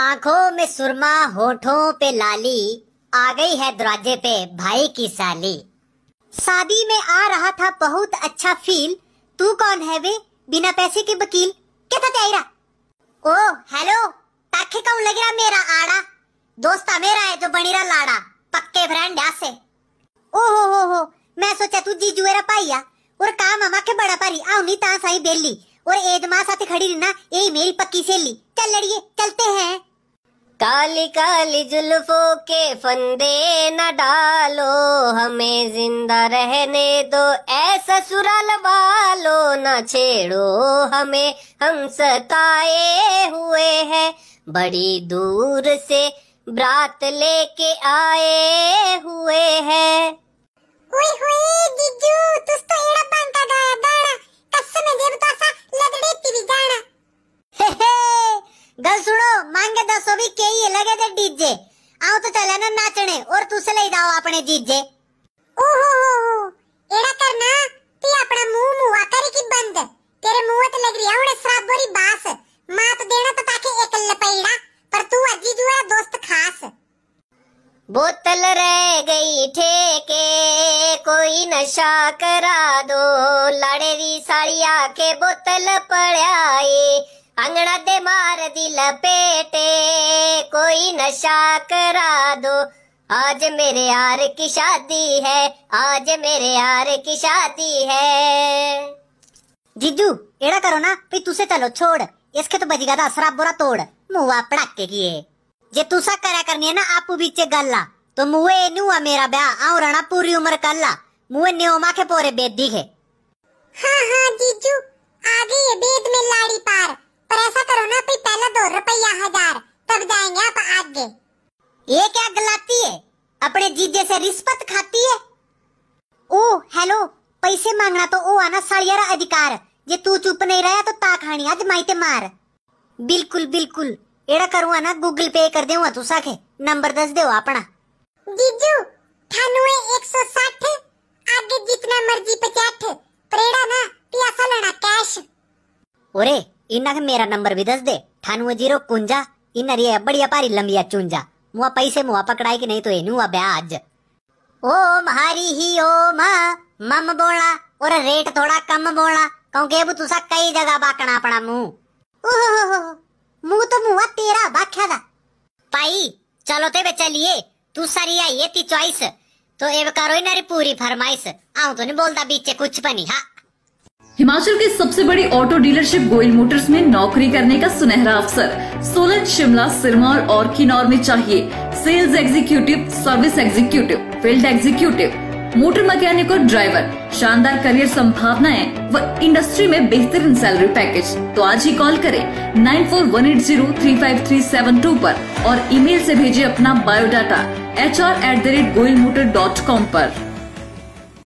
आंखों में सुरमा होठों पे लाली आ गई है दरवाजे पे भाई की साली शादी में आ रहा था बहुत अच्छा फील तू कौन है वे बिना पैसे के वकील कैसा था तेरा ओ हेलो ताखे कौन लग रहा मेरा आड़ा दोस्त मेरा है जो बनी रहा लाड़ा पक्के फ्रेंड है ओ हो हो हो मैं सोचा तू जीजू एरा पाइया और काम हमारे बड़ा पारी आउनी ता साई बेली और एदमा साथ खड़ी रहना यही मेरी पक्की सहेली चल लड़िए चलते हैं काली काली जुल्फों के फंदे न डालो हमें जिंदा रहने दो ऐसा सुराल वालो न छेड़ो हमें हम सताए हुए हैं बड़ी दूर से ब्रात लेके आए हुए हैं गल सुनो मांगे दसो भी के ही लगे ते डीजे आओ तो चले ना नाचने और तुसे ले जाओ अपने जीजे ओहो हो हो एड़ा करना तू अपना मुंह मुआ कर की बंद तेरे मुंह तो लग रही है उड़े शराब भरी बास मात तो देना तो ताके एकल पैड़ा पर तू अजी जो है दोस्त खास बोतल रह गई ठेके कोई नशा करा दो लाड़ेरी साड़िया के बोतल पड़ाए अंगना दे मार दी लपेटे कोई नशा करा दो आज मेरे यार की शादी है आज मेरे यार की शादी है जीजू एड़ा करो ना भाई तुसे चलो छोड़ इसके तो बजी गादा असरा बुरा तोड़ मुआ पड़ाके किए जे तुसा करा करनी है ना आप बीचे गल्ला तो मुए नु मेरा ब्याह आऊ रणा पूरी उम्र कल्ला मुए न्यो माखे पोरे बेदी है हाँ हाँ जीजू आ गई है बेद में लाड़ी पार पर ऐसा करो ना भाई पहले दो रुपया हजार तब जाएंगे आप आगे ये क्या गलाती है अपने जीजे से रिश्वत खाती है ओ हेलो पैसे मांगना तो ओ आना सालियारा अधिकार जे तू चुप नहीं रहा तो ता खानी आज माइते मार बिल्कुल बिल्कुल एड़ा करूँ ना गूगल पे कर दे तू साखे नंबर दस दे अपना जीजू अठानवे एक सौ साठ आगे जितना मर्जी पचाठ परेड़ा ना प्यासा लेना कैश ओरे इनक मेरा नंबर भी दस दे अठानवे जीरो कुंजा इन रिया बढ़िया पारी लंबी चूंजा मुआ पैसे मुआ पकड़ाए की नहीं तो इन आ ब्याज ओम हरी ही ओम मम बोला और रेट थोड़ा कम बोला क्योंकि अब बु तुसा कई जगह बाकना अपना मुंह मुंह तो मुआ तेरा बाख्या था पाई चलो ते बे चलिए तू सरिया ये ती चॉइस तो एव करो ही पूरी फरमाइश आऊं तो नहीं बोलता बीचे कुछ पनी हाँ हिमाचल के सबसे बड़ी ऑटो डीलरशिप गोयल मोटर्स में नौकरी करने का सुनहरा अवसर सोलन शिमला सिरमौर और किन्नौर में चाहिए sales executive service executive field executive motor mechanic और ड्राइवर शानदार करियर संभावनाएं व इंडस्ट्री में बेहतरीन सैलरी पैकेज तो आज ही कॉल करें nine four one eight zero three five three seven two और ईमेल से भेजे अपना biodata H R at the rate Goyal motor dot com आरोप